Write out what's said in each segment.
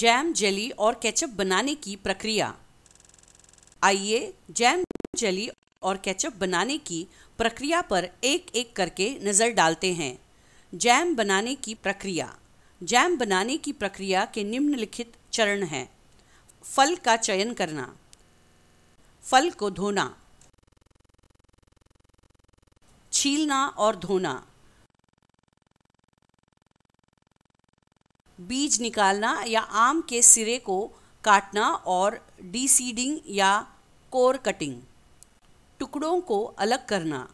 jam jelly और ketchup बनाने की प्रक्रिया आइए जैम जेली और केचप बनाने की प्रक्रिया पर एक एक करके नज़र डालते हैं जैम बनाने की प्रक्रिया जैम बनाने की प्रक्रिया के निम्नलिखित चरण हैं फल का चयन करना फल को धोना छीलना और धोना बीज निकालना या आम के सिरे को काटना और डीसीडिंग या कोर कटिंग टुकड़ों को अलग करना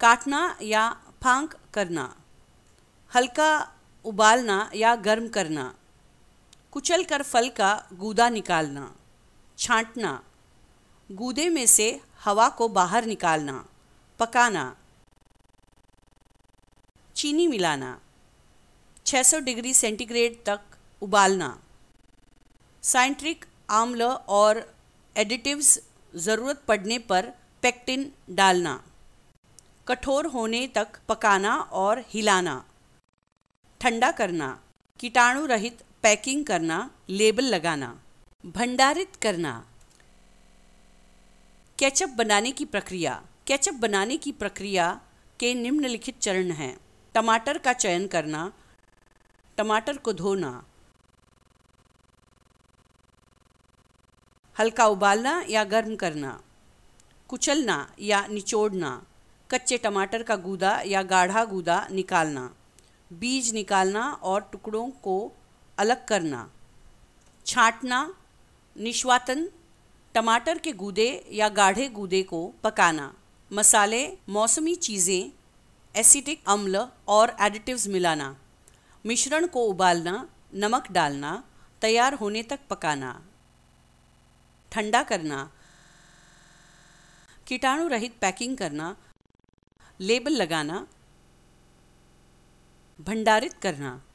काटना या फांक करना हल्का उबालना या गर्म करना कुचल कर फल का गूदा निकालना छांटना गूदे में से हवा को बाहर निकालना पकाना चीनी मिलाना 600 डिग्री सेंटीग्रेड तक उबालना साइंट्रिक आम्ल और एडिटिव्स ज़रूरत पड़ने पर पेक्टिन डालना कठोर होने तक पकाना और हिलाना ठंडा करना कीटाणु रहित पैकिंग करना लेबल लगाना भंडारित करना केचप बनाने की प्रक्रिया केचप बनाने की प्रक्रिया के निम्नलिखित चरण हैं टमाटर का चयन करना टमाटर को धोना हल्का उबालना या गर्म करना कुचलना या निचोड़ना कच्चे टमाटर का गूदा या गाढ़ा गूदा निकालना बीज निकालना और टुकड़ों को अलग करना छाँटना निश्वातन टमाटर के गूदे या गाढ़े गूदे को पकाना मसाले मौसमी चीज़ें एसिटिक अम्ल और एडिटिव्स मिलाना मिश्रण को उबालना नमक डालना तैयार होने तक पकाना ठंडा करना कीटाणु रहित पैकिंग करना लेबल लगाना भंडारित करना